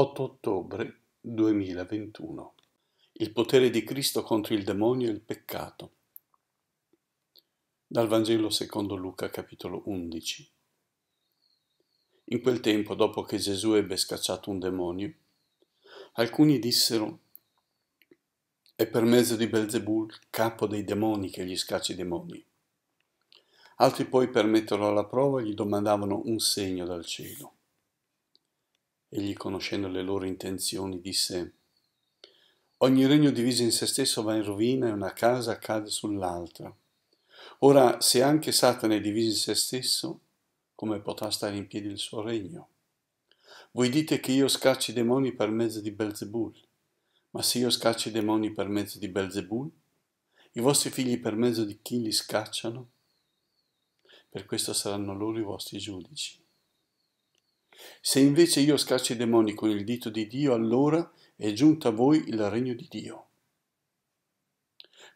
8 ottobre 2021 Il potere di Cristo contro il demonio e il peccato Dal Vangelo secondo Luca capitolo 11 In quel tempo, dopo che Gesù ebbe scacciato un demonio, alcuni dissero è per mezzo di Belzebul, capo dei demoni, che gli scacci i demoni. Altri poi per metterlo alla prova gli domandavano un segno dal cielo. Egli, conoscendo le loro intenzioni, disse, Ogni regno diviso in se stesso va in rovina e una casa cade sull'altra. Ora, se anche Satana è diviso in se stesso, come potrà stare in piedi il suo regno? Voi dite che io scacci i demoni per mezzo di Belzebul, ma se io scaccio i demoni per mezzo di Belzebul, i vostri figli per mezzo di chi li scacciano? Per questo saranno loro i vostri giudici. Se invece io scaccio i demoni con il dito di Dio, allora è giunto a voi il regno di Dio.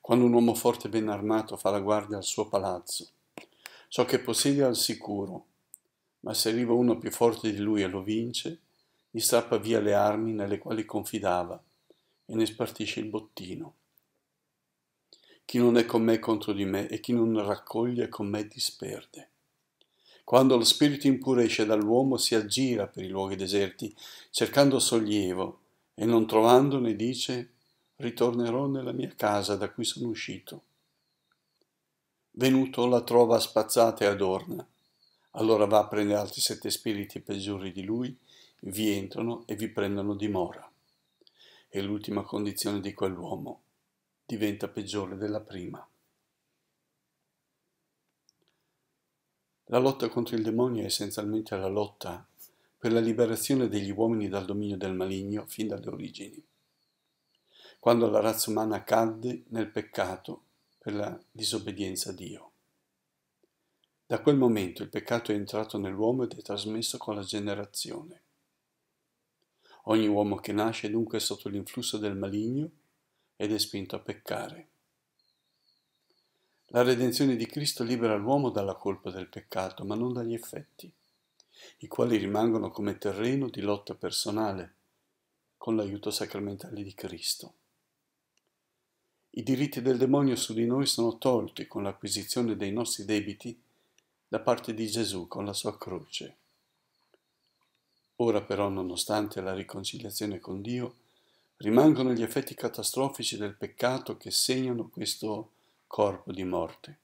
Quando un uomo forte e ben armato fa la guardia al suo palazzo, ciò che possiede al sicuro, ma se arriva uno più forte di lui e lo vince, gli strappa via le armi nelle quali confidava e ne spartisce il bottino. Chi non è con me contro di me e chi non raccoglie con me disperde. Quando lo spirito impuro esce dall'uomo si aggira per i luoghi deserti, cercando sollievo, e non trovandone dice, ritornerò nella mia casa da cui sono uscito. Venuto la trova spazzata e adorna. Allora va a prendere altri sette spiriti peggiori di lui, vi entrano e vi prendono dimora. E l'ultima condizione di quell'uomo diventa peggiore della prima. La lotta contro il demonio è essenzialmente la lotta per la liberazione degli uomini dal dominio del maligno fin dalle origini. Quando la razza umana cadde nel peccato per la disobbedienza a Dio. Da quel momento il peccato è entrato nell'uomo ed è trasmesso con la generazione. Ogni uomo che nasce dunque è sotto l'influsso del maligno ed è spinto a peccare. La redenzione di Cristo libera l'uomo dalla colpa del peccato, ma non dagli effetti, i quali rimangono come terreno di lotta personale con l'aiuto sacramentale di Cristo. I diritti del demonio su di noi sono tolti con l'acquisizione dei nostri debiti da parte di Gesù con la sua croce. Ora però, nonostante la riconciliazione con Dio, rimangono gli effetti catastrofici del peccato che segnano questo corpo di morte.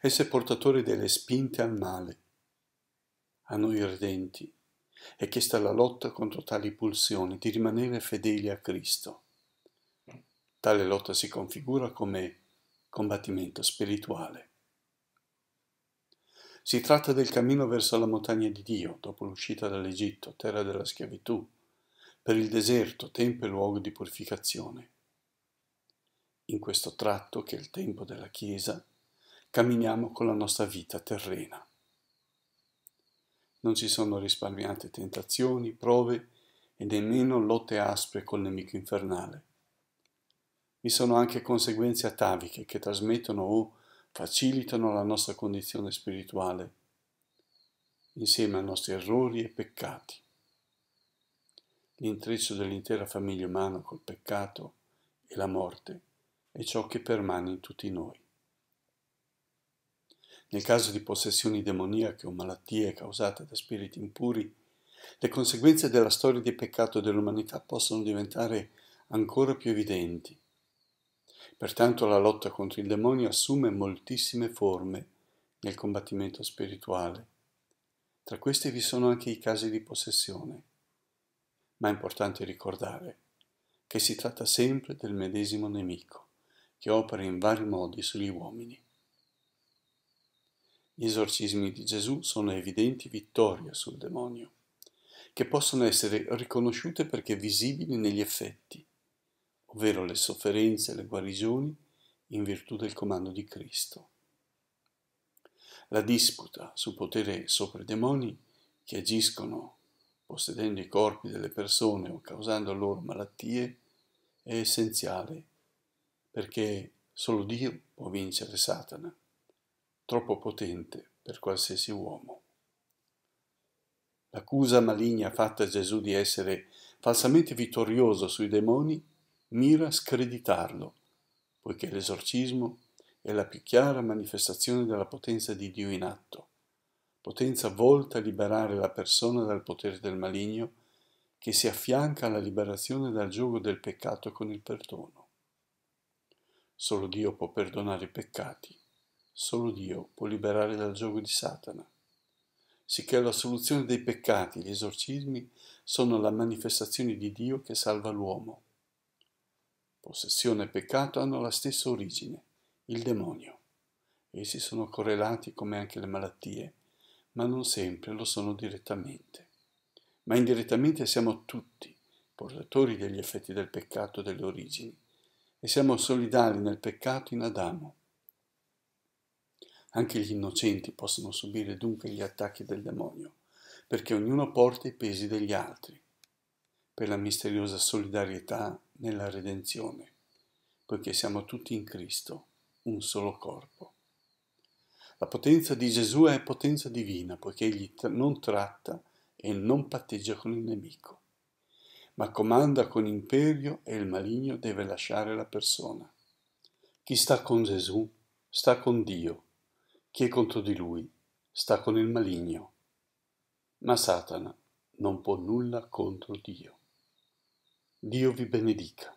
Esse portatori delle spinte al male, a noi ardenti, è chiesta la lotta contro tali pulsioni di rimanere fedeli a Cristo. Tale lotta si configura come combattimento spirituale. Si tratta del cammino verso la montagna di Dio, dopo l'uscita dall'Egitto, terra della schiavitù, per il deserto, tempo e luogo di purificazione in questo tratto che è il tempo della Chiesa, camminiamo con la nostra vita terrena. Non ci sono risparmiate tentazioni, prove e nemmeno lotte aspre col nemico infernale. Vi sono anche conseguenze ataviche che trasmettono o facilitano la nostra condizione spirituale, insieme ai nostri errori e peccati. L'intreccio dell'intera famiglia umana col peccato e la morte è ciò che permane in tutti noi. Nel caso di possessioni demoniache o malattie causate da spiriti impuri, le conseguenze della storia di peccato dell'umanità possono diventare ancora più evidenti. Pertanto la lotta contro il demonio assume moltissime forme nel combattimento spirituale. Tra questi vi sono anche i casi di possessione, ma è importante ricordare che si tratta sempre del medesimo nemico che opera in vari modi sugli uomini. Gli esorcismi di Gesù sono evidenti vittorie sul demonio, che possono essere riconosciute perché visibili negli effetti, ovvero le sofferenze e le guarigioni in virtù del comando di Cristo. La disputa sul potere sopra i demoni che agiscono possedendo i corpi delle persone o causando loro malattie è essenziale perché solo Dio può vincere Satana, troppo potente per qualsiasi uomo. L'accusa maligna fatta a Gesù di essere falsamente vittorioso sui demoni mira a screditarlo, poiché l'esorcismo è la più chiara manifestazione della potenza di Dio in atto, potenza volta a liberare la persona dal potere del maligno che si affianca alla liberazione dal gioco del peccato con il perdono. Solo Dio può perdonare i peccati. Solo Dio può liberare dal gioco di Satana. Sicché la soluzione dei peccati, gli esorcismi, sono la manifestazione di Dio che salva l'uomo. Possessione e peccato hanno la stessa origine, il demonio. Essi sono correlati come anche le malattie, ma non sempre lo sono direttamente. Ma indirettamente siamo tutti portatori degli effetti del peccato delle origini e siamo solidali nel peccato in Adamo. Anche gli innocenti possono subire dunque gli attacchi del demonio, perché ognuno porta i pesi degli altri, per la misteriosa solidarietà nella redenzione, poiché siamo tutti in Cristo, un solo corpo. La potenza di Gesù è potenza divina, poiché egli non tratta e non patteggia con il nemico ma comanda con imperio e il maligno deve lasciare la persona. Chi sta con Gesù sta con Dio, chi è contro di lui sta con il maligno, ma Satana non può nulla contro Dio. Dio vi benedica.